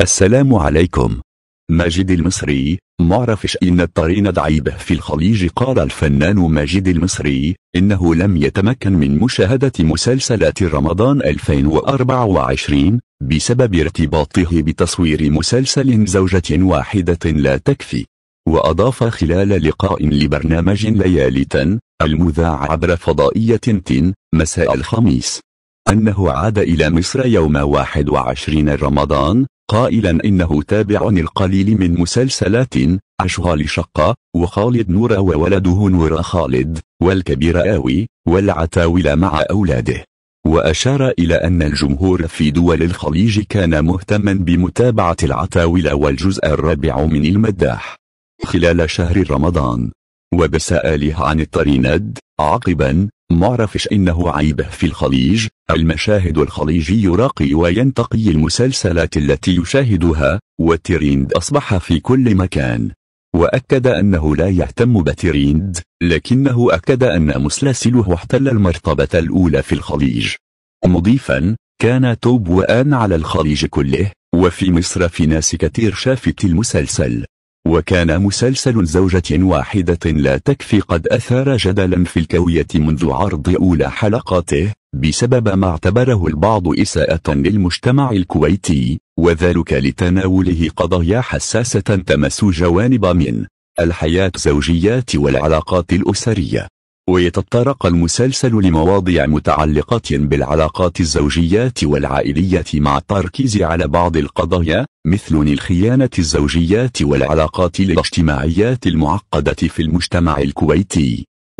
السلام عليكم ماجد المصري معرفش إن الطرين دعيبه في الخليج قال الفنان ماجد المصري إنه لم يتمكن من مشاهدة مسلسلات رمضان 2024 بسبب ارتباطه بتصوير مسلسل زوجة واحدة لا تكفي وأضاف خلال لقاء لبرنامج ليالي المذاع عبر فضائية تن مساء الخميس أنه عاد إلى مصر يوم 21 رمضان قائلا إنه تابع القليل من مسلسلات أشغال شقة وخالد نورا وولده نورا خالد والكبير آوي والعتاولة مع أولاده وأشار إلى أن الجمهور في دول الخليج كان مهتما بمتابعة العتاولة والجزء الرابع من المداح خلال شهر رمضان وبسأله عن الطريند عقبا معرفش إنه عيبه في الخليج المشاهد الخليجي يراقي وينتقي المسلسلات التي يشاهدها وتريند أصبح في كل مكان وأكد أنه لا يهتم بتريند لكنه أكد أن مسلسله احتل المرتبة الأولى في الخليج مضيفا كان توب وآن على الخليج كله وفي مصر في ناس كتير شافت المسلسل وكان مسلسل زوجة واحدة لا تكفي قد أثار جدلا في الكوية منذ عرض أولى حلقاته بسبب ما اعتبره البعض إساءة للمجتمع الكويتي وذلك لتناوله قضايا حساسة تمس جوانب من الحياة الزوجيات والعلاقات الأسرية ويتطرق المسلسل لمواضيع متعلقة بالعلاقات الزوجيات والعائلية مع التركيز على بعض القضايا مثل الخيانة الزوجيات والعلاقات الاجتماعيات المعقدة في المجتمع الكويتي